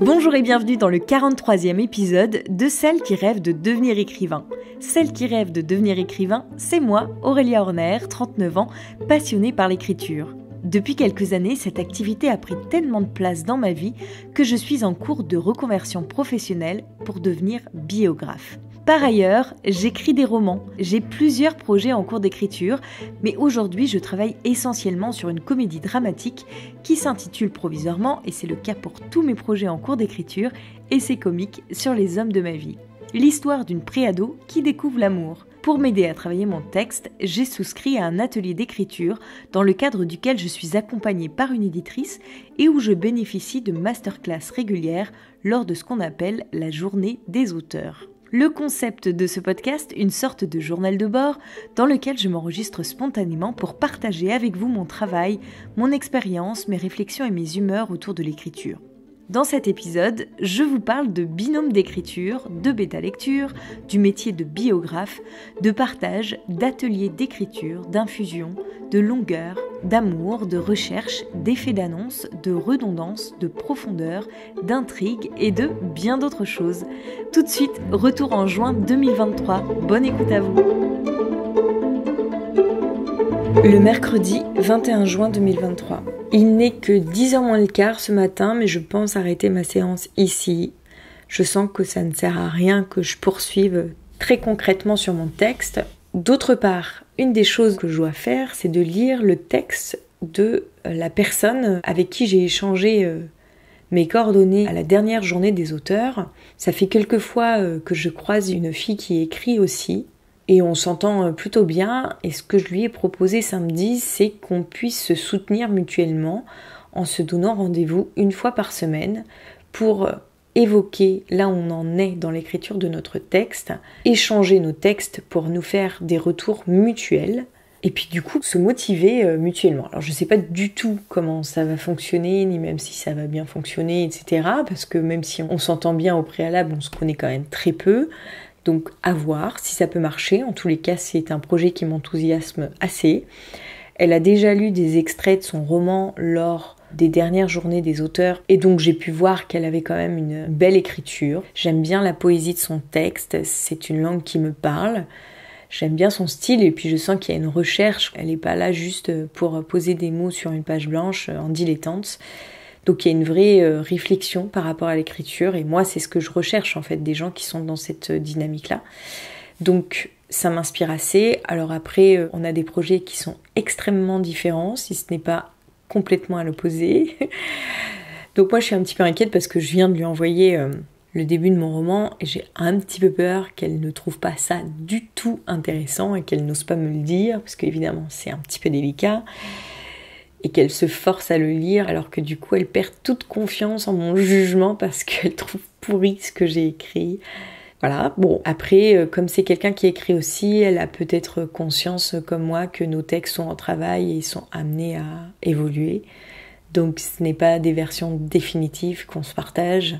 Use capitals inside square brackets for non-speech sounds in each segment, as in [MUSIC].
Bonjour et bienvenue dans le 43e épisode de Celle qui rêve de devenir écrivain. Celle qui rêve de devenir écrivain, c'est moi, Aurélia Horner, 39 ans, passionnée par l'écriture. Depuis quelques années, cette activité a pris tellement de place dans ma vie que je suis en cours de reconversion professionnelle pour devenir biographe. Par ailleurs, j'écris des romans. J'ai plusieurs projets en cours d'écriture, mais aujourd'hui je travaille essentiellement sur une comédie dramatique qui s'intitule provisoirement, et c'est le cas pour tous mes projets en cours d'écriture, et comique sur les hommes de ma vie. L'histoire d'une préado qui découvre l'amour. Pour m'aider à travailler mon texte, j'ai souscrit à un atelier d'écriture dans le cadre duquel je suis accompagnée par une éditrice et où je bénéficie de masterclass régulières lors de ce qu'on appelle la journée des auteurs le concept de ce podcast, une sorte de journal de bord dans lequel je m'enregistre spontanément pour partager avec vous mon travail, mon expérience, mes réflexions et mes humeurs autour de l'écriture. Dans cet épisode, je vous parle de binôme d'écriture, de bêta-lecture, du métier de biographe, de partage, d'atelier d'écriture, d'infusion, de longueur, d'amour, de recherche, d'effet d'annonce, de redondance, de profondeur, d'intrigue et de bien d'autres choses. Tout de suite, retour en juin 2023. Bonne écoute à vous! Le mercredi 21 juin 2023. Il n'est que 10h moins le quart ce matin, mais je pense arrêter ma séance ici. Je sens que ça ne sert à rien que je poursuive très concrètement sur mon texte. D'autre part, une des choses que je dois faire, c'est de lire le texte de euh, la personne avec qui j'ai échangé euh, mes coordonnées à la dernière journée des auteurs. Ça fait quelques fois euh, que je croise une fille qui écrit aussi, et on s'entend euh, plutôt bien. Et ce que je lui ai proposé samedi, c'est qu'on puisse se soutenir mutuellement en se donnant rendez-vous une fois par semaine pour euh, évoquer là où on en est dans l'écriture de notre texte, échanger nos textes pour nous faire des retours mutuels et puis du coup se motiver euh, mutuellement. Alors je ne sais pas du tout comment ça va fonctionner, ni même si ça va bien fonctionner, etc. Parce que même si on s'entend bien au préalable, on se connaît quand même très peu. Donc à voir si ça peut marcher. En tous les cas, c'est un projet qui m'enthousiasme assez. Elle a déjà lu des extraits de son roman lors des dernières journées des auteurs et donc j'ai pu voir qu'elle avait quand même une belle écriture. J'aime bien la poésie de son texte, c'est une langue qui me parle. J'aime bien son style et puis je sens qu'il y a une recherche. Elle n'est pas là juste pour poser des mots sur une page blanche en dilettante. Donc il y a une vraie euh, réflexion par rapport à l'écriture et moi c'est ce que je recherche en fait des gens qui sont dans cette euh, dynamique-là. Donc ça m'inspire assez. Alors après euh, on a des projets qui sont extrêmement différents si ce n'est pas complètement à l'opposé. [LAUGHS] Donc moi je suis un petit peu inquiète parce que je viens de lui envoyer le début de mon roman et j'ai un petit peu peur qu'elle ne trouve pas ça du tout intéressant et qu'elle n'ose pas me le dire parce qu'évidemment c'est un petit peu délicat et qu'elle se force à le lire alors que du coup elle perd toute confiance en mon jugement parce qu'elle trouve pourri ce que j'ai écrit. Voilà, bon, après, euh, comme c'est quelqu'un qui écrit aussi, elle a peut-être conscience, euh, comme moi, que nos textes sont en travail et sont amenés à évoluer. Donc ce n'est pas des versions définitives qu'on se partage.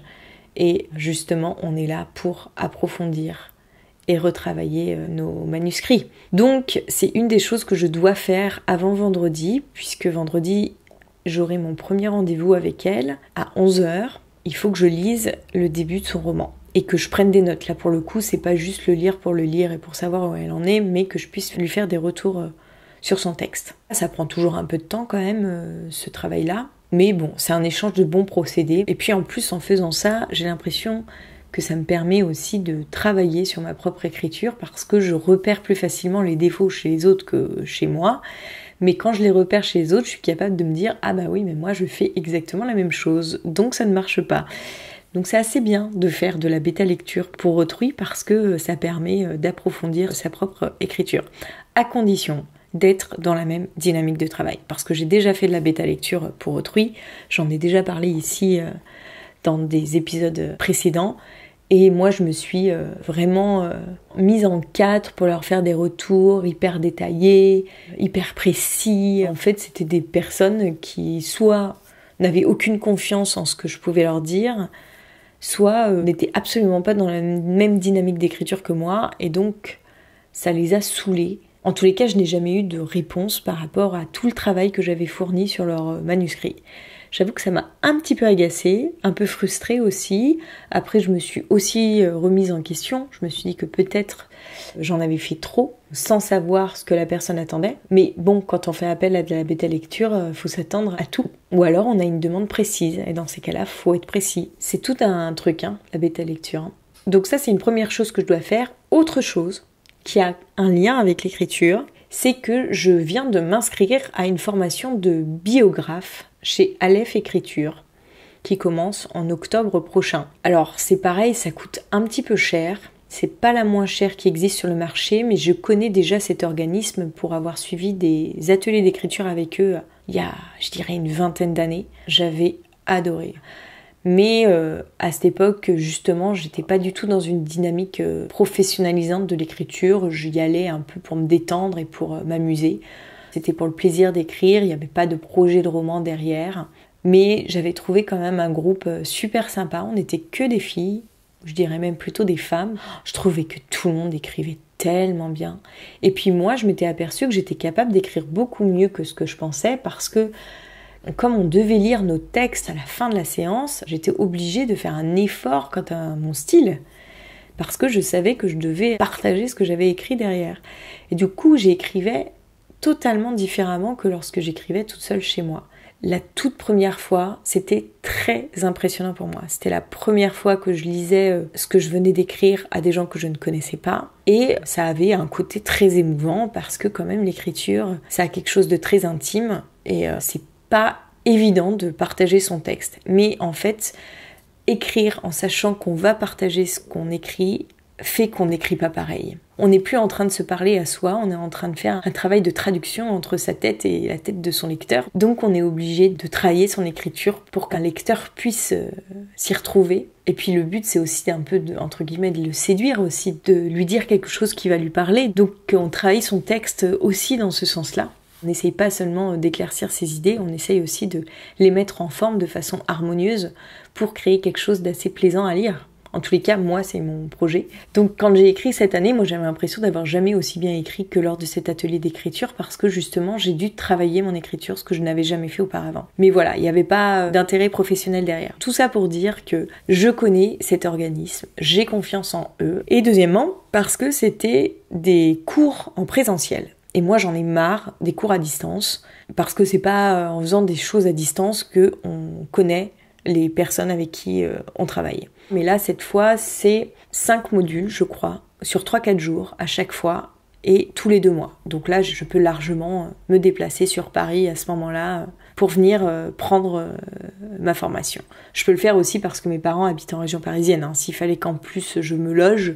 Et justement, on est là pour approfondir retravailler euh, nos manuscrits. Donc c'est une des choses que je dois faire avant vendredi, puisque vendredi j'aurai mon premier rendez-vous avec elle à 11h. Il faut que je lise le début de son roman et que je prenne des notes. Là pour le coup, c'est pas juste le lire pour le lire et pour savoir où elle en est, mais que je puisse lui faire des retours euh, sur son texte. Ça prend toujours un peu de temps quand même, euh, ce travail-là. Mais bon, c'est un échange de bons procédés. Et puis en plus, en faisant ça, j'ai l'impression que ça me permet aussi de travailler sur ma propre écriture parce que je repère plus facilement les défauts chez les autres que chez moi. Mais quand je les repère chez les autres, je suis capable de me dire ah bah oui, mais moi je fais exactement la même chose, donc ça ne marche pas. Donc c'est assez bien de faire de la bêta lecture pour autrui parce que euh, ça permet euh, d'approfondir sa propre écriture, à condition d'être dans la même dynamique de travail. Parce que j'ai déjà fait de la bêta lecture pour autrui, j'en ai déjà parlé ici euh, dans des épisodes précédents, et moi, je me suis euh, vraiment euh, mise en quatre pour leur faire des retours hyper détaillés, hyper précis. En fait, c'était des personnes qui soit n'avaient aucune confiance en ce que je pouvais leur dire, soit euh, n'étaient absolument pas dans la même dynamique d'écriture que moi, et donc ça les a saoulés. En tous les cas, je n'ai jamais eu de réponse par rapport à tout le travail que j'avais fourni sur leur manuscrit. J'avoue que ça m'a un petit peu agacée, un peu frustrée aussi. Après, je me suis aussi euh, remise en question. Je me suis dit que peut-être euh, j'en avais fait trop sans savoir ce que la personne attendait. Mais bon, quand on fait appel à de la bêta lecture, euh, faut s'attendre à tout. Ou alors on a une demande précise. Et dans ces cas-là, faut être précis. C'est tout un truc, hein, la bêta lecture. Hein. Donc ça, c'est une première chose que je dois faire. Autre chose qui a un lien avec l'écriture, c'est que je viens de m'inscrire à une formation de biographe chez Aleph Écriture qui commence en octobre prochain. Alors c'est pareil, ça coûte un petit peu cher. C'est pas la moins chère qui existe sur le marché, mais je connais déjà cet organisme pour avoir suivi des ateliers d'écriture avec eux il y a, je dirais, une vingtaine d'années. J'avais adoré. Mais euh, à cette époque, justement, j'étais pas du tout dans une dynamique euh, professionnalisante de l'écriture. J'y allais un peu pour me détendre et pour euh, m'amuser. C'était pour le plaisir d'écrire, il n'y avait pas de projet de roman derrière. Mais j'avais trouvé quand même un groupe euh, super sympa. On n'était que des filles, je dirais même plutôt des femmes. Je trouvais que tout le monde écrivait tellement bien. Et puis moi, je m'étais aperçue que j'étais capable d'écrire beaucoup mieux que ce que je pensais parce que comme on devait lire nos textes à la fin de la séance, j'étais obligée de faire un effort quant à mon style parce que je savais que je devais partager ce que j'avais écrit derrière. Et du coup, j'écrivais totalement différemment que lorsque j'écrivais toute seule chez moi. La toute première fois, c'était très impressionnant pour moi. C'était la première fois que je lisais euh, ce que je venais d'écrire à des gens que je ne connaissais pas. Et ça avait un côté très émouvant parce que quand même l'écriture, ça a quelque chose de très intime et euh, c'est pas évident de partager son texte. Mais en fait, écrire en sachant qu'on va partager ce qu'on écrit fait qu'on n'écrit pas pareil. On n'est plus en train de se parler à soi, on est en train de faire un travail de traduction entre sa tête et la tête de son lecteur. Donc on est obligé de travailler son écriture pour qu'un lecteur puisse euh, s'y retrouver. Et puis le but c'est aussi un peu de, entre guillemets de le séduire aussi, de lui dire quelque chose qui va lui parler. Donc euh, on travaille son texte aussi dans ce sens-là. On n'essaye pas seulement d'éclaircir ses idées, on essaye aussi de les mettre en forme de façon harmonieuse pour créer quelque chose d'assez plaisant à lire. En tous les cas, moi, c'est mon projet. Donc quand j'ai écrit cette année, moi j'avais l'impression d'avoir jamais aussi bien écrit que lors de cet atelier d'écriture parce que justement j'ai dû travailler mon écriture, ce que je n'avais jamais fait auparavant. Mais voilà, il n'y avait pas euh, d'intérêt professionnel derrière. Tout ça pour dire que je connais cet organisme, j'ai confiance en eux. Et deuxièmement, parce que c'était des cours en présentiel. Et moi, j'en ai marre des cours à distance, parce que c'est pas euh, en faisant des choses à distance qu'on connaît les personnes avec qui euh, on travaille. Mais là, cette fois, c'est 5 modules, je crois, sur 3-4 jours à chaque fois et tous les deux mois. Donc là, je peux largement euh, me déplacer sur Paris à ce moment-là euh, pour venir euh, prendre ma formation. Je peux le faire aussi parce que mes parents habitent en région parisienne. Hein. S'il fallait qu'en plus je me loge,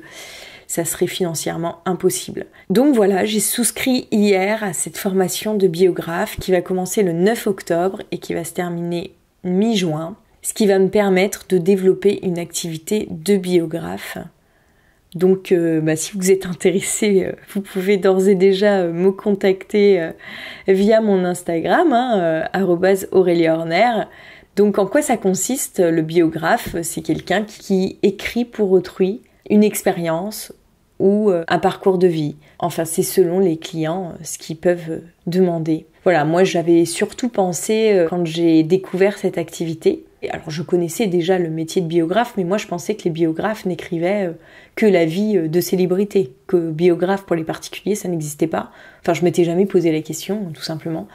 ça serait financièrement impossible. Donc voilà, j'ai souscrit hier à cette formation de biographe qui va commencer le 9 octobre et qui va se terminer mi-juin ce qui va me permettre de développer une activité de biographe. Donc euh, bah, si vous êtes intéressé, euh, vous pouvez d'ores et déjà euh, me contacter via mon Instagram, hein, Horner. Donc en quoi ça consiste le biographe C'est quelqu'un qui écrit pour autrui une expérience ou un parcours de vie. Enfin, c'est selon les clients ce qu'ils peuvent demander. Voilà, moi j'avais surtout pensé quand j'ai découvert cette activité alors je connaissais déjà le métier de biographe, mais moi je pensais que les biographes n'écrivaient euh, que la vie euh, de célébrité, que biographe pour les particuliers ça n'existait pas. Enfin je m'étais jamais posé la question tout simplement.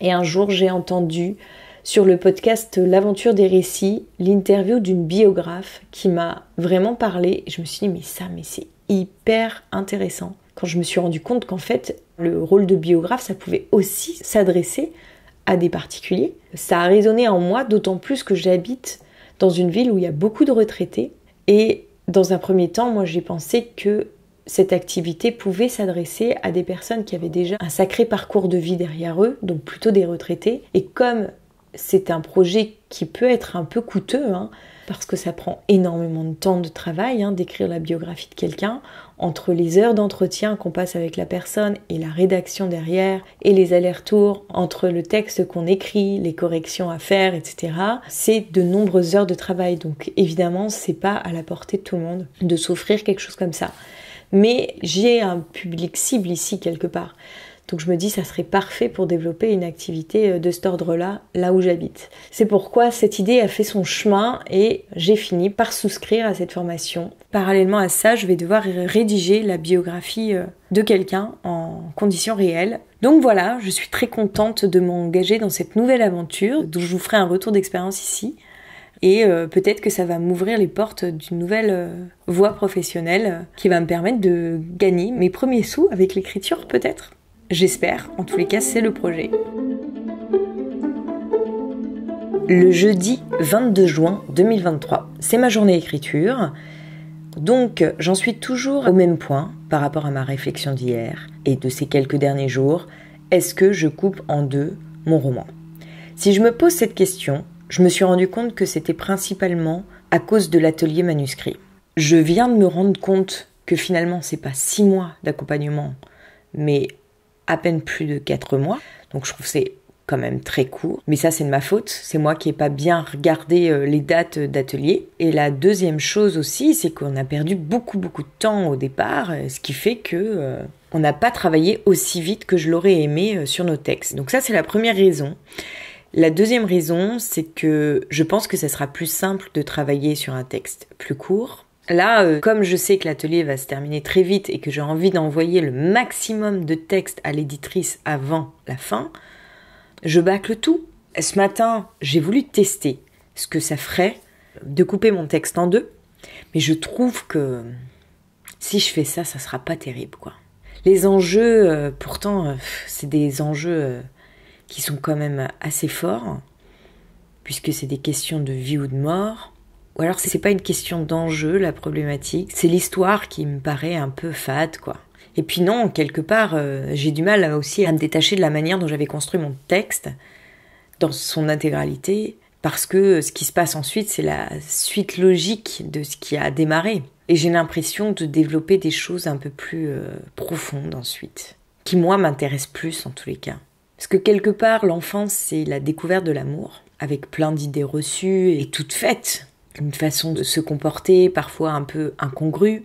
Et un jour j'ai entendu sur le podcast L'aventure des récits l'interview d'une biographe qui m'a vraiment parlé. Et je me suis dit mais ça mais c'est hyper intéressant quand je me suis rendu compte qu'en fait le rôle de biographe ça pouvait aussi s'adresser à des particuliers. Ça a résonné en moi, d'autant plus que j'habite dans une ville où il y a beaucoup de retraités. Et dans un premier temps, moi j'ai pensé que cette activité pouvait s'adresser à des personnes qui avaient déjà un sacré parcours de vie derrière eux, donc plutôt des retraités. Et comme c'est un projet qui peut être un peu coûteux, hein, parce que ça prend énormément de temps de travail hein, d'écrire la biographie de quelqu'un, entre les heures d'entretien qu'on passe avec la personne et la rédaction derrière, et les allers-retours entre le texte qu'on écrit, les corrections à faire, etc. C'est de nombreuses heures de travail, donc évidemment, c'est pas à la portée de tout le monde de s'offrir quelque chose comme ça. Mais j'ai un public cible ici quelque part. Donc je me dis, ça serait parfait pour développer une activité euh, de cet ordre-là, là où j'habite. C'est pourquoi cette idée a fait son chemin et j'ai fini par souscrire à cette formation. Parallèlement à ça, je vais devoir rédiger la biographie euh, de quelqu'un en conditions réelles. Donc voilà, je suis très contente de m'engager dans cette nouvelle aventure, dont je vous ferai un retour d'expérience ici. Et euh, peut-être que ça va m'ouvrir les portes d'une nouvelle voie professionnelle qui va me permettre de gagner mes premiers sous avec l'écriture peut-être. J'espère, en tous les cas, c'est le projet. Le jeudi 22 juin 2023, c'est ma journée écriture. Donc j'en suis toujours au même point par rapport à ma réflexion d'hier et de ces quelques derniers jours. Est-ce que je coupe en deux mon roman Si je me pose cette question, je me suis rendu compte que c'était principalement à cause de l'atelier manuscrit. Je viens de me rendre compte que finalement c'est pas six mois d'accompagnement, mais à peine plus de 4 mois. Donc je trouve c'est quand même très court. Mais ça, c'est de ma faute. C'est moi qui n'ai pas bien regardé euh, les dates euh, d'atelier. Et la deuxième chose aussi, c'est qu'on a perdu beaucoup, beaucoup de temps au départ, euh, ce qui fait que on n'a pas travaillé aussi vite que je l'aurais aimé sur nos textes. Donc ça, c'est la première raison. La deuxième raison, c'est que je pense que ça sera plus simple de travailler sur un texte plus court Là, euh, comme je sais que l'atelier va se terminer très vite et que j'ai envie d'envoyer le maximum de textes à l'éditrice avant la fin, je bâcle tout. Ce matin, j'ai voulu tester ce que ça ferait de couper mon texte en deux, mais je trouve que si je fais ça, ça sera pas terrible, quoi. Les enjeux, euh, pourtant, euh, c'est des enjeux qui sont quand même assez forts, puisque c'est des questions de vie ou de mort ou alors c'est pas une question d'enjeu la problématique, c'est l'histoire qui me paraît un peu fade quoi. Et puis non, quelque part, euh, j'ai du mal aussi à me détacher de la manière dont j'avais construit mon texte dans son intégralité, parce que euh, ce qui se passe ensuite, c'est la suite logique de ce qui a démarré. Et j'ai l'impression de développer des choses un peu plus euh, profondes ensuite, qui moi m'intéressent plus en tous les cas. Parce que quelque part, l'enfance, c'est la découverte de l'amour, avec plein d'idées reçues et toutes faites, une façon de se comporter, parfois un peu incongrue.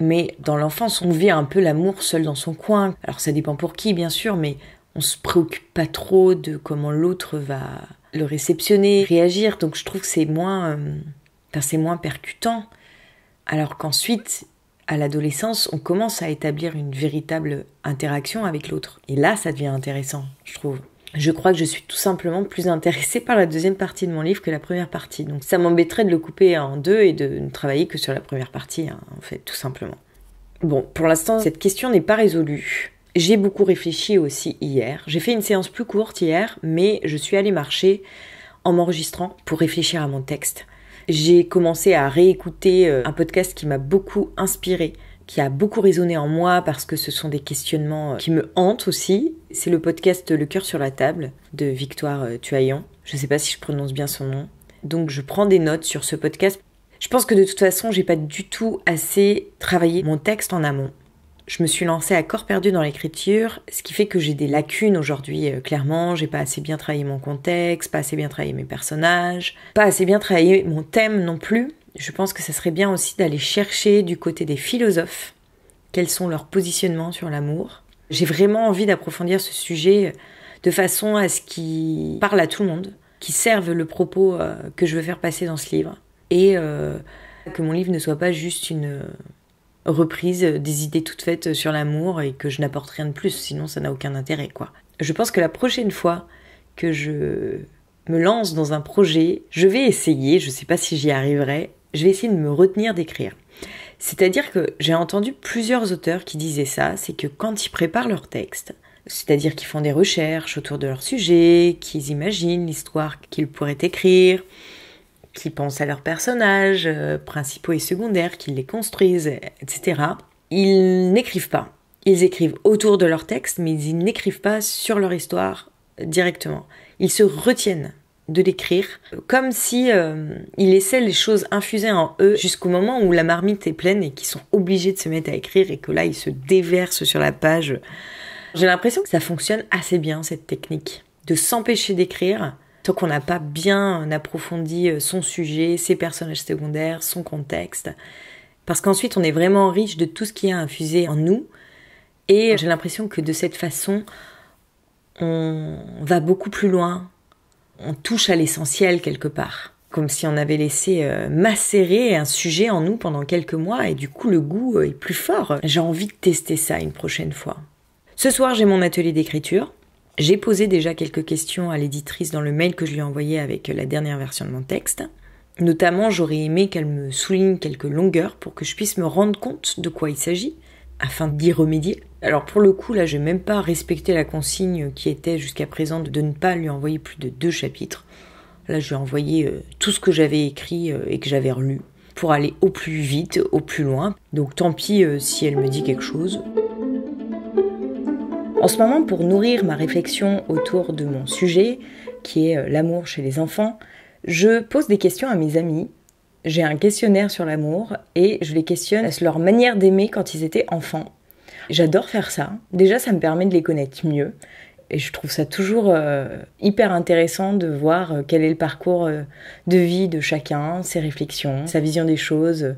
Mais dans l'enfance, on vit un peu l'amour seul dans son coin. Alors ça dépend pour qui, bien sûr, mais on se préoccupe pas trop de comment l'autre va le réceptionner, réagir. Donc je trouve que c'est moins, euh, c'est moins percutant. Alors qu'ensuite, à l'adolescence, on commence à établir une véritable interaction avec l'autre. Et là, ça devient intéressant, je trouve je crois que je suis tout simplement plus intéressée par la deuxième partie de mon livre que la première partie. Donc ça m'embêterait de le couper en deux et de ne travailler que sur la première partie, hein, en fait, tout simplement. Bon, pour l'instant, cette question n'est pas résolue. J'ai beaucoup réfléchi aussi hier. J'ai fait une séance plus courte hier, mais je suis allée marcher en m'enregistrant pour réfléchir à mon texte. J'ai commencé à réécouter euh, un podcast qui m'a beaucoup inspirée qui a beaucoup résonné en moi parce que ce sont des questionnements euh, qui me hantent aussi. C'est le podcast Le cœur sur la table de Victoire euh, Tuaillon. Je ne sais pas si je prononce bien son nom. Donc je prends des notes sur ce podcast. Je pense que de toute façon, j'ai pas du tout assez travaillé mon texte en amont. Je me suis lancée à corps perdu dans l'écriture, ce qui fait que j'ai des lacunes aujourd'hui. Euh, clairement, j'ai pas assez bien travaillé mon contexte, pas assez bien travaillé mes personnages, pas assez bien travaillé mon thème non plus je pense que ça serait bien aussi d'aller chercher du côté des philosophes quels sont leurs positionnements sur l'amour. J'ai vraiment envie d'approfondir ce sujet euh, de façon à ce qu'il parle à tout le monde, qu'il serve le propos euh, que je veux faire passer dans ce livre et euh, que mon livre ne soit pas juste une reprise des idées toutes faites sur l'amour et que je n'apporte rien de plus, sinon ça n'a aucun intérêt quoi. Je pense que la prochaine fois que je me lance dans un projet, je vais essayer, je ne sais pas si j'y arriverai, je vais essayer de me retenir d'écrire. C'est-à-dire que j'ai entendu plusieurs auteurs qui disaient ça, c'est que quand ils préparent leur texte, c'est-à-dire qu'ils font des recherches autour de leur sujet, qu'ils imaginent l'histoire qu'ils pourraient écrire, qu'ils pensent à leurs personnages euh, principaux et secondaires, qu'ils les construisent, etc., ils n'écrivent pas. Ils écrivent autour de leur texte, mais ils n'écrivent pas sur leur histoire directement. Ils se retiennent de l'écrire, comme si euh, il laissait les choses infusées en eux jusqu'au moment où la marmite est pleine et qu'ils sont obligés de se mettre à écrire et que là ils se déversent sur la page. J'ai l'impression que ça fonctionne assez bien cette technique de s'empêcher d'écrire tant qu'on n'a pas bien euh, approfondi euh, son sujet, ses personnages secondaires, son contexte, parce qu'ensuite on est vraiment riche de tout ce qui est infusé en nous et j'ai l'impression que de cette façon on va beaucoup plus loin on touche à l'essentiel quelque part. Comme si on avait laissé euh, macérer un sujet en nous pendant quelques mois et du coup le goût euh, est plus fort. J'ai envie de tester ça une prochaine fois. Ce soir j'ai mon atelier d'écriture. J'ai posé déjà quelques questions à l'éditrice dans le mail que je lui ai envoyé avec la dernière version de mon texte. Notamment, j'aurais aimé qu'elle me souligne quelques longueurs pour que je puisse me rendre compte de quoi il s'agit, afin d'y remédier. Alors pour le coup, là, j'ai même pas respecté la consigne qui était jusqu'à présent de ne pas lui envoyer plus de deux chapitres. Là, je lui ai envoyé euh, tout ce que j'avais écrit euh, et que j'avais relu pour aller au plus vite, au plus loin. Donc tant pis euh, si elle me dit quelque chose. En ce moment, pour nourrir ma réflexion autour de mon sujet, qui est l'amour chez les enfants, je pose des questions à mes amis. J'ai un questionnaire sur l'amour et je les questionne à leur manière d'aimer quand ils étaient enfants. J'adore faire ça. Déjà, ça me permet de les connaître mieux. Et je trouve ça toujours euh, hyper intéressant de voir euh, quel est le parcours euh, de vie de chacun, ses réflexions, sa vision des choses.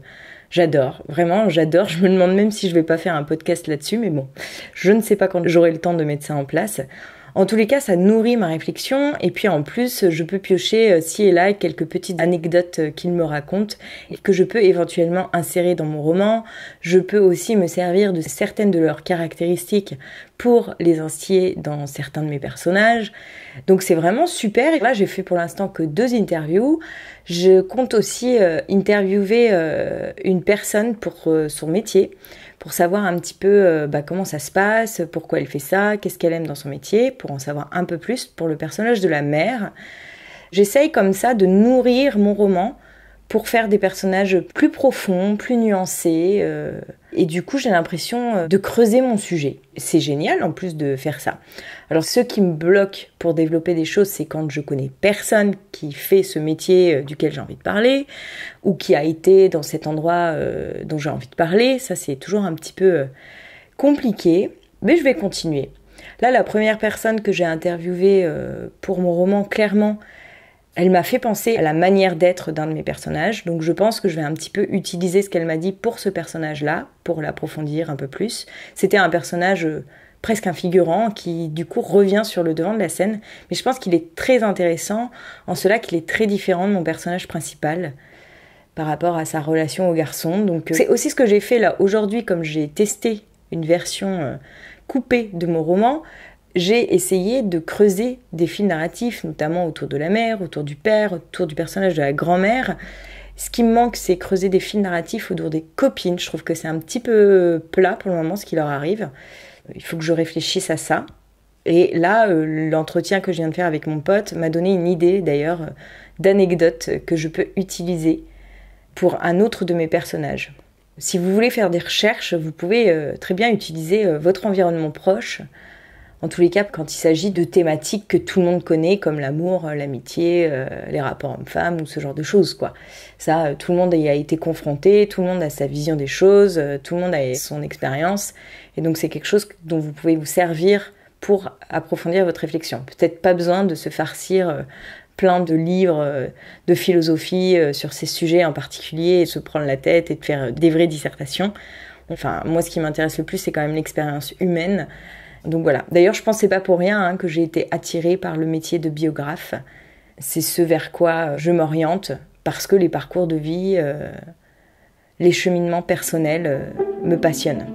J'adore, vraiment, j'adore. Je me demande même si je vais pas faire un podcast là-dessus, mais bon, je ne sais pas quand j'aurai le temps de mettre ça en place. En tous les cas, ça nourrit ma réflexion et puis en plus, je peux piocher si euh, et là quelques petites anecdotes euh, qu'il me racontent et que je peux éventuellement insérer dans mon roman. Je peux aussi me servir de certaines de leurs caractéristiques pour les instiller dans certains de mes personnages. Donc c'est vraiment super. Là, j'ai fait pour l'instant que deux interviews. Je compte aussi euh, interviewer une personne pour son métier pour savoir un petit peu euh, bah, comment ça se passe, pourquoi elle fait ça, qu'est-ce qu'elle aime dans son métier, pour en savoir un peu plus pour le personnage de la mère. J'essaye comme ça de nourrir mon roman pour faire des personnages plus profonds, plus nuancés. Euh, et du coup, j'ai l'impression euh, de creuser mon sujet. C'est génial en plus de faire ça. Alors, ce qui me bloque pour développer des choses, c'est quand je connais personne qui fait ce métier euh, duquel j'ai envie de parler ou qui a été dans cet endroit dont j'ai envie de parler. Ça, c'est toujours un petit peu compliqué, mais je vais continuer. Là, la première personne que j'ai interviewée pour mon roman, clairement, elle m'a fait penser à la manière d'être d'un de mes personnages, donc je pense que je vais un petit peu utiliser ce qu'elle m'a dit pour ce personnage-là, pour l'approfondir un peu plus. C'était un personnage euh, presque un figurant qui du coup revient sur le devant de la scène, mais je pense qu'il est très intéressant en cela qu'il est très différent de mon personnage principal par rapport à sa relation au garçon. Donc euh, c'est aussi ce que j'ai fait là aujourd'hui comme j'ai testé une version euh, coupée de mon roman, j'ai essayé de creuser des fils narratifs, notamment autour de la mère, autour du père, autour du personnage de la grand-mère. Ce qui me manque, c'est creuser des fils narratifs autour des copines. Je trouve que c'est un petit peu plat pour le moment ce qui leur arrive. Il faut que je réfléchisse à ça. Et là, euh, l'entretien que je viens de faire avec mon pote m'a donné une idée d'ailleurs d'anecdotes que je peux utiliser pour un autre de mes personnages. Si vous voulez faire des recherches, vous pouvez euh, très bien utiliser euh, votre environnement proche en tous les cas, quand il s'agit de thématiques que tout le monde connaît, comme l'amour, euh, l'amitié, euh, les rapports hommes-femmes ou ce genre de choses, quoi. Ça, euh, tout le monde y a été confronté, tout le monde a sa vision des choses, tout le monde a son expérience, et donc c'est quelque chose dont vous pouvez vous servir pour approfondir votre réflexion. Peut-être pas besoin de se farcir plein de livres de philosophie sur ces sujets en particulier, et se prendre la tête et de faire des vraies dissertations. Enfin, moi, ce qui m'intéresse le plus, c'est quand même l'expérience humaine donc voilà. D'ailleurs, je pensais pensais pas pour rien hein, que j'ai été attirée par le métier de biographe. C'est ce vers quoi je m'oriente parce que les parcours de vie, euh, les cheminements personnels euh, me passionnent.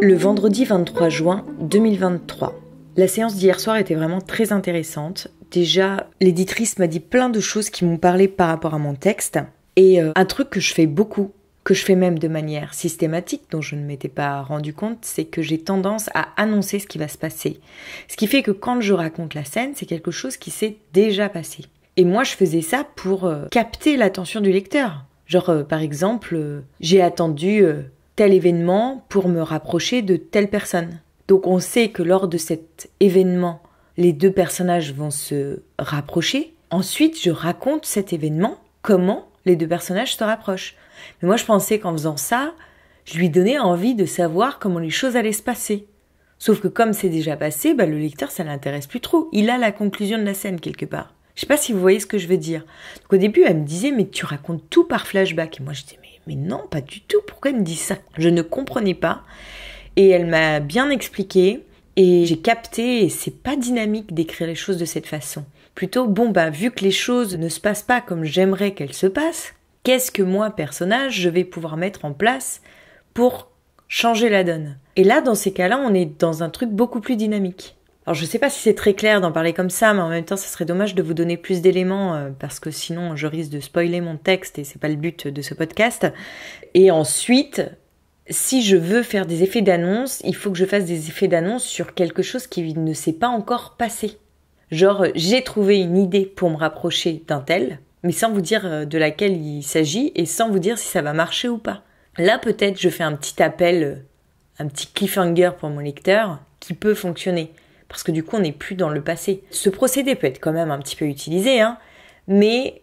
Le vendredi 23 juin 2023. La séance d'hier soir était vraiment très intéressante. Déjà, l'éditrice m'a dit plein de choses qui m'ont parlé par rapport à mon texte. Et euh, un truc que je fais beaucoup que je fais même de manière systématique, dont je ne m'étais pas rendu compte, c'est que j'ai tendance à annoncer ce qui va se passer. Ce qui fait que quand je raconte la scène, c'est quelque chose qui s'est déjà passé. Et moi, je faisais ça pour euh, capter l'attention du lecteur. Genre, euh, par exemple, euh, j'ai attendu tel événement pour me rapprocher de telle personne. Donc on sait que lors de cet événement, les deux personnages vont se rapprocher. Ensuite, je raconte cet événement, comment les deux personnages se rapprochent. Mais moi, je pensais qu'en faisant ça, je lui donnais envie de savoir comment les choses allaient se passer. Sauf que comme c'est déjà passé, bah, le lecteur, ça l'intéresse plus trop. Il a la conclusion de la scène quelque part. Je sais pas si vous voyez ce que je veux dire. Donc au début, elle me disait, mais tu racontes tout par flashback. Et moi, je disais, mais, mais non, pas du tout. Pourquoi elle me dit ça Je ne comprenais pas. Et elle m'a bien expliqué. Et j'ai capté, et c'est pas dynamique d'écrire les choses de cette façon plutôt bon bah vu que les choses ne se passent pas comme j'aimerais qu'elles se passent, qu'est-ce que moi personnage je vais pouvoir mettre en place pour changer la donne. Et là dans ces cas-là, on est dans un truc beaucoup plus dynamique. Alors je sais pas si c'est très clair d'en parler comme ça, mais en même temps, ça serait dommage de vous donner plus d'éléments euh, parce que sinon je risque de spoiler mon texte et c'est pas le but de ce podcast. Et ensuite, si je veux faire des effets d'annonce, il faut que je fasse des effets d'annonce sur quelque chose qui ne s'est pas encore passé. Genre, euh, j'ai trouvé une idée pour me rapprocher d'un tel, mais sans vous dire euh, de laquelle il s'agit et sans vous dire si ça va marcher ou pas. Là, peut-être, je fais un petit appel, euh, un petit cliffhanger pour mon lecteur qui peut fonctionner. Parce que du coup, on n'est plus dans le passé. Ce procédé peut être quand même un petit peu utilisé, hein, mais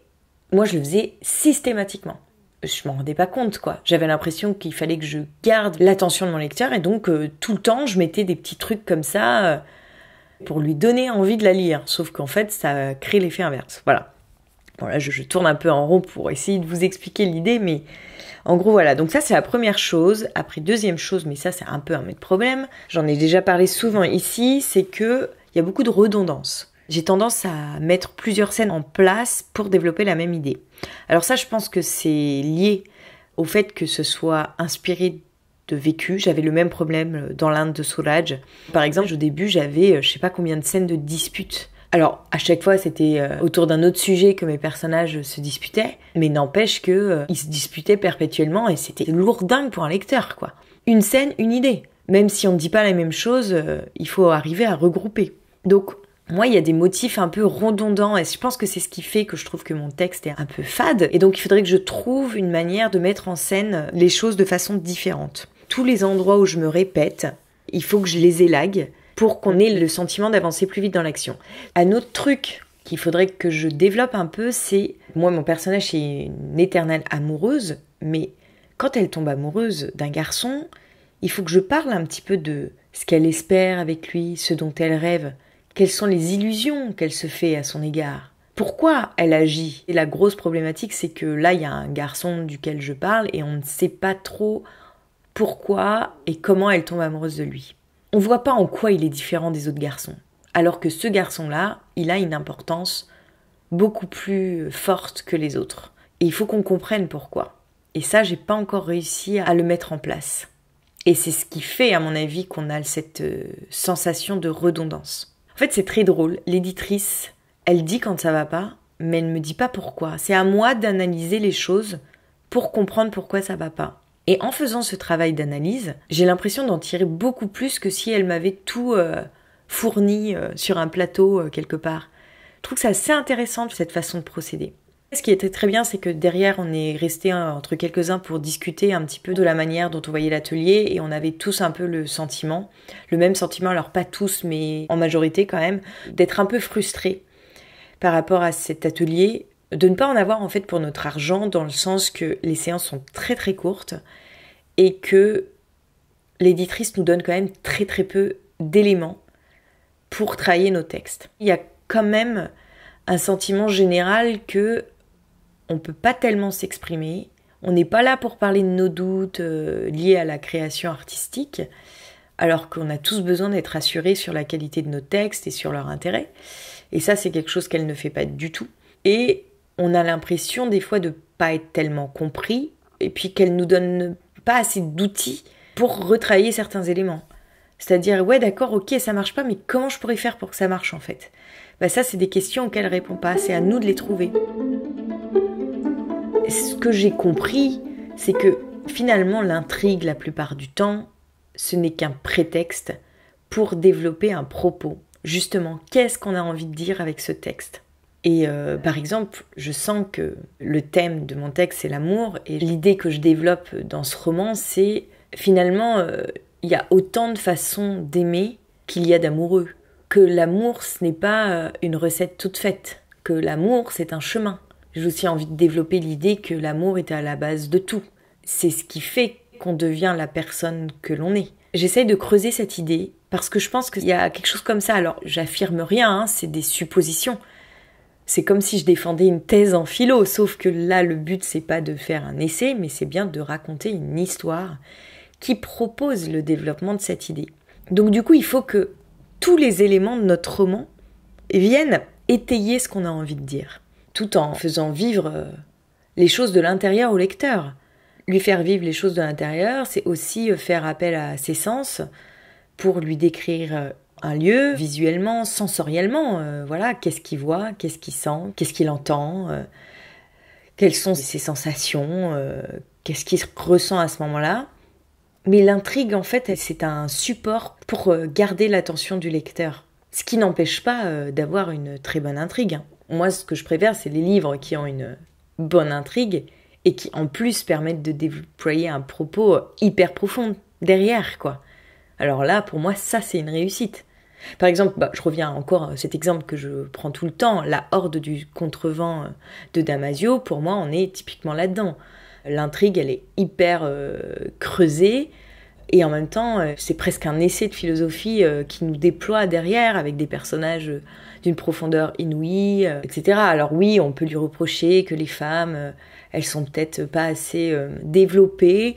moi, je le faisais systématiquement. Je m'en rendais pas compte, quoi. J'avais l'impression qu'il fallait que je garde l'attention de mon lecteur et donc tout le temps, je mettais des petits trucs comme ça pour lui donner envie de la lire. Sauf qu'en fait, ça crée l'effet inverse. Voilà. Bon, je, tourne un peu en rond pour essayer de vous expliquer l'idée, mais en gros, voilà. Donc, ça, c'est la première chose. Après, deuxième chose, mais ça, c'est un peu un de problème. J'en ai déjà parlé souvent ici, c'est que il y a beaucoup de redondance. J'ai tendance à mettre plusieurs scènes en place pour développer la même idée. Alors, ça, je pense que c'est lié au fait que ce soit inspiré de vécu. J'avais le même problème euh, dans l'Inde de Suraj. Par exemple, au début, j'avais euh, je sais pas combien de scènes de disputes. Alors, à chaque fois, c'était euh, autour d'un autre sujet que mes personnages se disputaient, mais n'empêche qu'ils se disputaient perpétuellement et c'était lourd dingue pour un lecteur, quoi. Une scène, une idée. Même si on ne dit pas la même chose, il faut arriver à regrouper. Donc, moi, il y a des motifs un peu redondants et je pense que c'est ce qui fait que je trouve que mon texte est un peu fade. Et donc, il faudrait que je trouve une manière de mettre en scène les choses de façon différente tous les endroits où je me répète, il faut que je les élague pour qu'on ait le sentiment d'avancer plus vite dans l'action. Un autre truc qu'il faudrait que je développe un peu, c'est moi mon personnage est une éternelle amoureuse, mais quand elle tombe amoureuse d'un garçon, il faut que je parle un petit peu de ce qu'elle espère avec lui, ce dont elle rêve, quelles sont les illusions qu'elle se fait à son égard. Pourquoi elle agit Et la grosse problématique, c'est que là, il y a un garçon duquel je parle et on ne sait pas trop, pourquoi et comment elle tombe amoureuse de lui. On ne voit pas en quoi il est différent des autres garçons, alors que ce garçon-là, il a une importance beaucoup plus forte que les autres. Et il faut qu'on comprenne pourquoi. Et ça, j'ai pas encore réussi à le mettre en place. Et c'est ce qui fait, à mon avis, qu'on a cette euh, sensation de redondance. En fait, c'est très drôle. L'éditrice, elle dit quand ça va pas, mais elle ne me dit pas pourquoi. C'est à moi d'analyser les choses pour comprendre pourquoi ça va pas. Et en faisant ce travail d'analyse, j'ai l'impression d'en tirer beaucoup plus que si elle m'avait tout euh, fourni euh, sur un plateau euh, quelque part. Je trouve que c'est assez intéressant cette façon de procéder. Ce qui était très bien, c'est que derrière, on est resté hein, entre quelques-uns pour discuter un petit peu de la manière dont on voyait l'atelier et on avait tous un peu le sentiment, le même sentiment, alors pas tous, mais en majorité quand même, d'être un peu frustrés par rapport à cet atelier de ne pas en avoir en fait pour notre argent dans le sens que les séances sont très très courtes et que l'éditrice nous donne quand même très très peu d'éléments pour trahir nos textes. Il y a quand même un sentiment général que on peut pas tellement s'exprimer, on n'est pas là pour parler de nos doutes euh, liés à la création artistique alors qu'on a tous besoin d'être assurés sur la qualité de nos textes et sur leur intérêt. Et ça c'est quelque chose qu'elle ne fait pas du tout. Et on a l'impression des fois de pas être tellement compris et puis qu'elle nous donne pas assez d'outils pour retravailler certains éléments. C'est-à-dire, ouais, d'accord, ok, ça marche pas, mais comment je pourrais faire pour que ça marche en fait Bah, ça, c'est des questions auxquelles elle répond pas, c'est à nous de les trouver. Ce que j'ai compris, c'est que finalement, l'intrigue, la plupart du temps, ce n'est qu'un prétexte pour développer un propos. Justement, qu'est-ce qu'on a envie de dire avec ce texte et euh, par exemple, je sens que le thème de mon texte, c'est l'amour, et l'idée que je développe dans ce roman, c'est finalement, euh, il y a autant de façons d'aimer qu'il y a d'amoureux. Que l'amour, ce n'est pas euh, une recette toute faite, que l'amour, c'est un chemin. J'ai aussi envie de développer l'idée que l'amour est à la base de tout. C'est ce qui fait qu'on devient la personne que l'on est. J'essaye de creuser cette idée parce que je pense qu'il y a quelque chose comme ça. Alors, j'affirme rien, hein, c'est des suppositions. C'est comme si je défendais une thèse en philo, sauf que là, le but, c'est pas de faire un essai, mais c'est bien de raconter une histoire qui propose le développement de cette idée. Donc, du coup, il faut que tous les éléments de notre roman viennent étayer ce qu'on a envie de dire, tout en faisant vivre euh, les choses de l'intérieur au lecteur. Lui faire vivre les choses de l'intérieur, c'est aussi euh, faire appel à ses sens pour lui décrire euh, un lieu visuellement, sensoriellement. Euh, voilà, qu'est-ce qu'il voit, qu'est-ce qu'il sent, qu'est-ce qu'il entend, euh, quelles sont ses sensations, euh, qu'est-ce qu'il ressent à ce moment-là. Mais l'intrigue, en fait, c'est un support pour garder l'attention du lecteur. Ce qui n'empêche pas d'avoir une très bonne intrigue. Hein. Moi, ce que je préfère, c'est les livres qui ont une bonne intrigue et qui, en plus, permettent de déployer un propos hyper profond derrière, quoi. Alors là, pour moi, ça, c'est une réussite. Par exemple, bah, je reviens encore à cet exemple que je prends tout le temps, la horde du contrevent euh, de Damasio, pour moi, on est typiquement là-dedans. L'intrigue, elle est hyper euh, creusée, et en même temps, euh, c'est presque un essai de philosophie qui nous déploie derrière avec des personnages d'une profondeur inouïe, etc. Alors oui, on peut lui reprocher que les femmes, elles sont peut-être pas assez développées,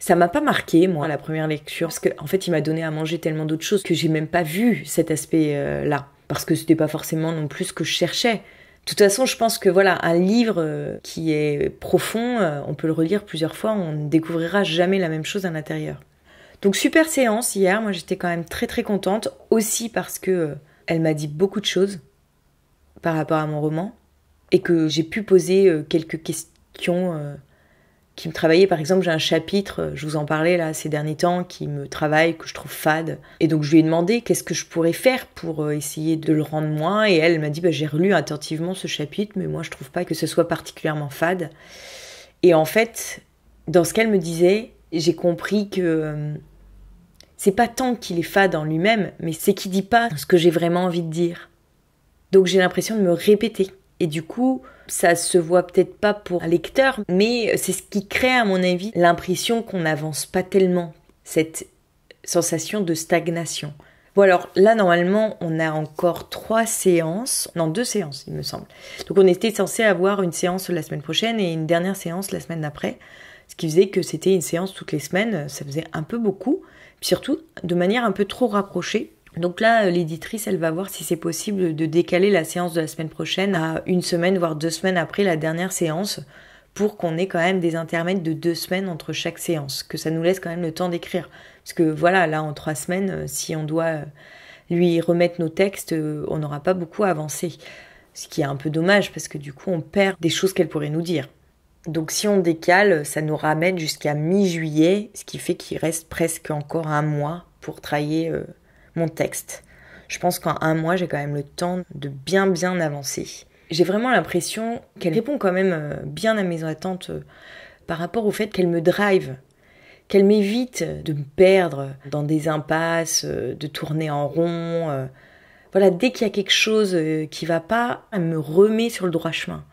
ça m'a pas marqué, moi, la première lecture, parce qu'en fait, il m'a donné à manger tellement d'autres choses que j'ai même pas vu cet aspect-là, euh, parce que c'était pas forcément non plus ce que je cherchais. De toute façon, je pense que voilà, un livre euh, qui est profond, euh, on peut le relire plusieurs fois, on ne découvrira jamais la même chose à l'intérieur. Donc super séance hier, moi j'étais quand même très très contente, aussi parce que elle m'a dit beaucoup de choses par rapport à mon roman, et que j'ai pu poser quelques questions qui me travaillait. Par exemple, j'ai un chapitre, euh, je vous en parlais là ces derniers temps, qui me travaille, que je trouve fade. Et donc je lui ai demandé qu'est-ce que je pourrais faire pour euh, essayer de le rendre moins. Et elle m'a dit bah, j'ai relu attentivement ce chapitre, mais moi je trouve pas que ce soit particulièrement fade. Et en fait, dans ce qu'elle me disait, j'ai compris que euh, c'est pas tant qu'il est fade en lui-même, mais c'est qu'il dit pas ce que j'ai vraiment envie de dire. Donc j'ai l'impression de me répéter. Et du coup, ça se voit peut-être pas pour un lecteur, mais c'est ce qui crée, à mon avis, l'impression qu'on n'avance pas tellement, cette sensation de stagnation. Bon alors là normalement on a encore trois séances, non deux séances il me semble. Donc on était censé avoir une séance la semaine prochaine et une dernière séance la semaine d'après, ce qui faisait que c'était une séance toutes les semaines, ça faisait un peu beaucoup, puis surtout de manière un peu trop rapprochée donc là, euh, l'éditrice, elle va voir si c'est possible de décaler la séance de la semaine prochaine à une semaine, voire deux semaines après la dernière séance, pour qu'on ait quand même des intermèdes de deux semaines entre chaque séance, que ça nous laisse quand même le temps d'écrire. Parce que voilà, là, en trois semaines, euh, si on doit euh, lui remettre nos textes, on n'aura pas beaucoup avancé. Ce qui est un peu dommage, parce que du coup, on perd des choses qu'elle pourrait nous dire. Donc si on décale, ça nous ramène jusqu'à mi-juillet, ce qui fait qu'il reste presque encore un mois pour travailler mon texte. Je pense qu'en un mois, j'ai quand même le temps de bien bien avancer. J'ai vraiment l'impression qu'elle répond quand même euh, bien à mes attentes euh, par rapport au fait qu'elle me drive, qu'elle m'évite de me perdre dans des impasses, euh, de tourner en rond. Voilà, dès qu'il y a quelque chose qui va pas, elle me remet sur le droit chemin.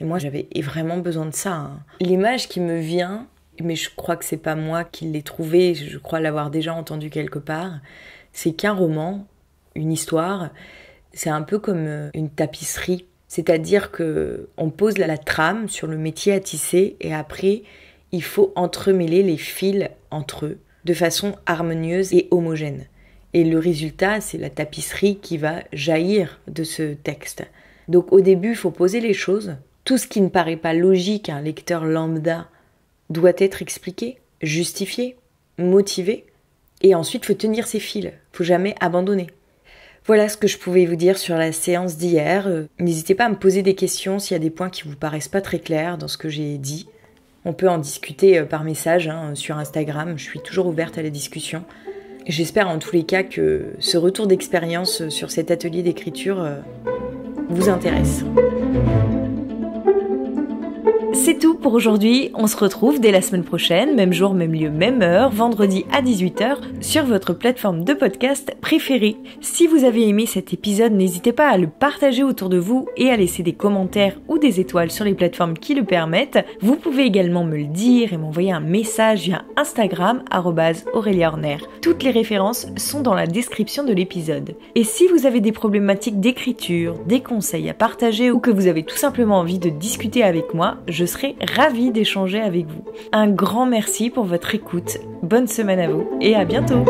Et moi, j'avais vraiment besoin de ça. Hein. L'image qui me vient, mais je crois que c'est pas moi qui l'ai trouvée, je crois l'avoir déjà entendue quelque part, c'est qu'un roman, une histoire, c'est un peu comme euh, une tapisserie. C'est-à-dire que on pose la, trame sur le métier à tisser et après, il faut entremêler les fils entre eux de façon harmonieuse et homogène. Et le résultat, c'est la tapisserie qui va jaillir de ce texte. Donc au début, il faut poser les choses. Tout ce qui ne paraît pas logique à un lecteur lambda doit être expliqué, justifié, motivé. Et ensuite, il faut tenir ses fils jamais abandonner. Voilà ce que je pouvais vous dire sur la séance d'hier. Euh, n'hésitez pas à me poser des questions s'il y a des points qui vous paraissent pas très clairs dans ce que j'ai dit. On peut en discuter euh, par message hein, sur Instagram, je suis toujours ouverte à la discussion. J'espère en tous les cas que ce retour d'expérience sur cet atelier d'écriture euh, vous intéresse. C'est tout pour aujourd'hui. On se retrouve dès la semaine prochaine, même jour, même lieu, même heure, vendredi à 18h sur votre plateforme de podcast préférée. Si vous avez aimé cet épisode, n'hésitez pas à le partager autour de vous et à laisser des commentaires ou des étoiles sur les plateformes qui le permettent. Vous pouvez également me le dire et m'envoyer un message via Instagram @aureliaorner. Toutes les références sont dans la description de l'épisode. Et si vous avez des problématiques d'écriture, des conseils à partager ou que vous avez tout simplement envie de discuter avec moi, je je serai ravie d'échanger avec vous. Un grand merci pour votre écoute, bonne semaine à vous et à bientôt